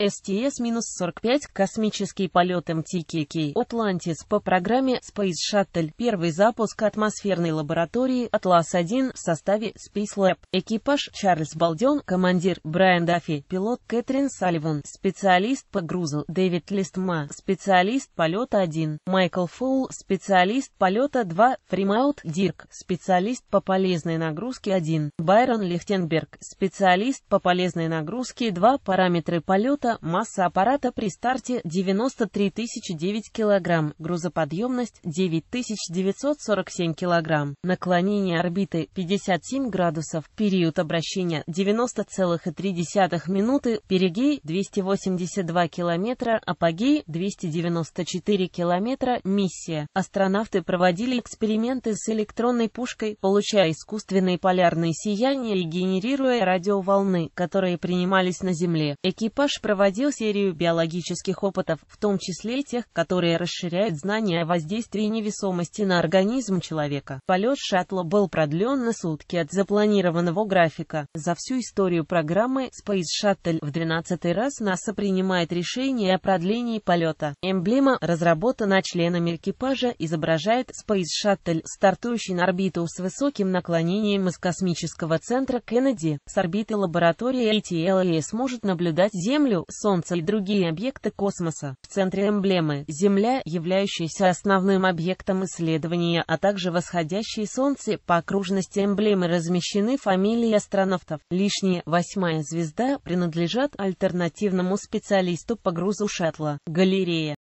STS-45 «Космический полет МТКК Атлантис» по программе Space Shuttle. Первый запуск атмосферной лаборатории «Атлас-1» в составе Space Lab. Экипаж Чарльз Балден, командир Брайан Даффи, пилот Кэтрин Салливан, специалист по грузу Дэвид Листма, специалист полета 1, Майкл Фоул, специалист полета 2, Фримаут Дирк, специалист по полезной нагрузке 1, Байрон Лихтенберг, специалист по полезной нагрузке 2, параметры полета века, масса аппарата при старте 93 009 кг, грузоподъемность 9947 кг, наклонение орбиты 57 градусов, период обращения 90,3 минуты, перигей 282 км, апогей 294 км, миссия. Астронавты проводили эксперименты с электронной пушкой, получая искусственные полярные сияния и генерируя радиоволны, которые принимались на Земле. Экипаж проводил проводил серию биологических опытов, в том числе тех, которые расширяют знания о воздействии невесомости на организм человека. Полет шаттла был продлен на сутки от запланированного графика. За всю историю программы Space Shuttle в 12 раз НАСА принимает решение о продлении полета. Эмблема, разработана членами экипажа, изображает Space Shuttle, стартующий на орбиту с высоким наклонением из космического центра Кеннеди. С орбиты лаборатории ATLS может наблюдать Землю, Солнце и другие объекты космоса. В центре эмблемы – Земля, являющаяся основным объектом исследования, а также восходящее Солнце. По окружности эмблемы размещены фамилии астронавтов. Лишняя восьмая звезда принадлежат альтернативному специалисту по грузу шаттла. Галерея.